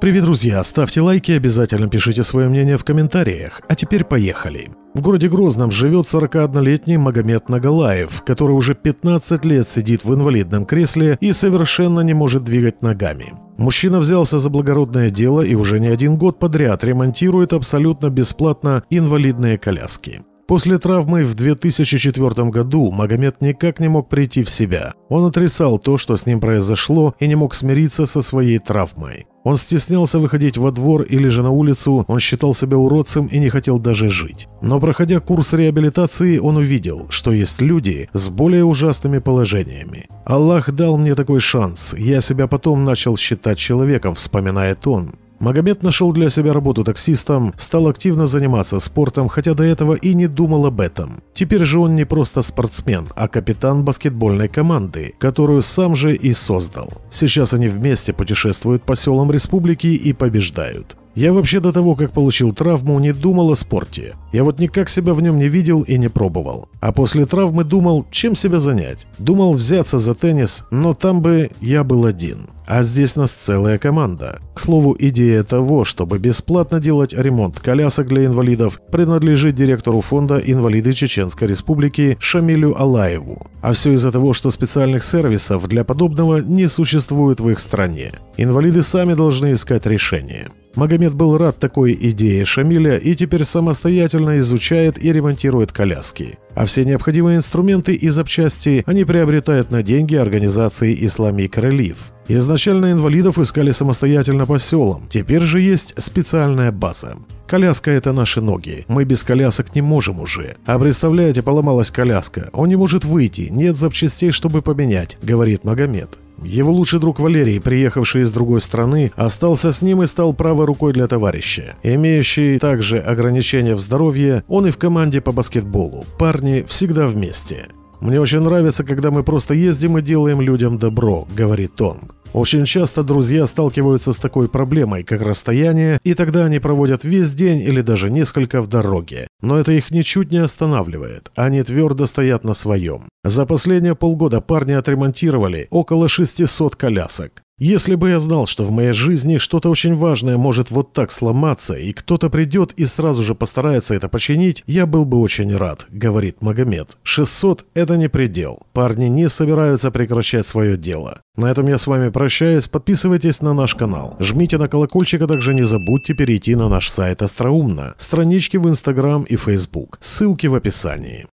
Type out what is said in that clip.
Привет, друзья! Ставьте лайки, обязательно пишите свое мнение в комментариях. А теперь поехали. В городе Грозном живет 41-летний Магомед Нагалаев, который уже 15 лет сидит в инвалидном кресле и совершенно не может двигать ногами. Мужчина взялся за благородное дело и уже не один год подряд ремонтирует абсолютно бесплатно инвалидные коляски. После травмы в 2004 году Магомед никак не мог прийти в себя. Он отрицал то, что с ним произошло, и не мог смириться со своей травмой. Он стеснялся выходить во двор или же на улицу, он считал себя уродцем и не хотел даже жить. Но проходя курс реабилитации, он увидел, что есть люди с более ужасными положениями. «Аллах дал мне такой шанс, я себя потом начал считать человеком», — вспоминает он. Магомед нашел для себя работу таксистом, стал активно заниматься спортом, хотя до этого и не думал об этом. Теперь же он не просто спортсмен, а капитан баскетбольной команды, которую сам же и создал. Сейчас они вместе путешествуют по селам республики и побеждают. Я вообще до того, как получил травму, не думал о спорте. Я вот никак себя в нем не видел и не пробовал. А после травмы думал, чем себя занять. Думал взяться за теннис, но там бы я был один. А здесь нас целая команда. К слову, идея того, чтобы бесплатно делать ремонт колясок для инвалидов, принадлежит директору фонда «Инвалиды Чеченской Республики» Шамилю Алаеву. А все из-за того, что специальных сервисов для подобного не существует в их стране. Инвалиды сами должны искать решение. Магомед был рад такой идее Шамиля и теперь самостоятельно изучает и ремонтирует коляски. А все необходимые инструменты и запчасти они приобретают на деньги организации «Исламик Релиф». Изначально инвалидов искали самостоятельно по селам, теперь же есть специальная база. Коляска – это наши ноги. Мы без колясок не можем уже. А представляете, поломалась коляска. Он не может выйти, нет запчастей, чтобы поменять, говорит Магомед. Его лучший друг Валерий, приехавший из другой страны, остался с ним и стал правой рукой для товарища. Имеющий также ограничения в здоровье, он и в команде по баскетболу. Парни всегда вместе. «Мне очень нравится, когда мы просто ездим и делаем людям добро», — говорит он. Очень часто друзья сталкиваются с такой проблемой, как расстояние, и тогда они проводят весь день или даже несколько в дороге. Но это их ничуть не останавливает, они твердо стоят на своем. За последние полгода парни отремонтировали около 600 колясок. Если бы я знал, что в моей жизни что-то очень важное может вот так сломаться, и кто-то придет и сразу же постарается это починить, я был бы очень рад, говорит Магомед. 600 – это не предел. Парни не собираются прекращать свое дело. На этом я с вами прощаюсь. Подписывайтесь на наш канал. Жмите на колокольчик, а также не забудьте перейти на наш сайт Остроумно. Странички в Инстаграм и Фейсбук. Ссылки в описании.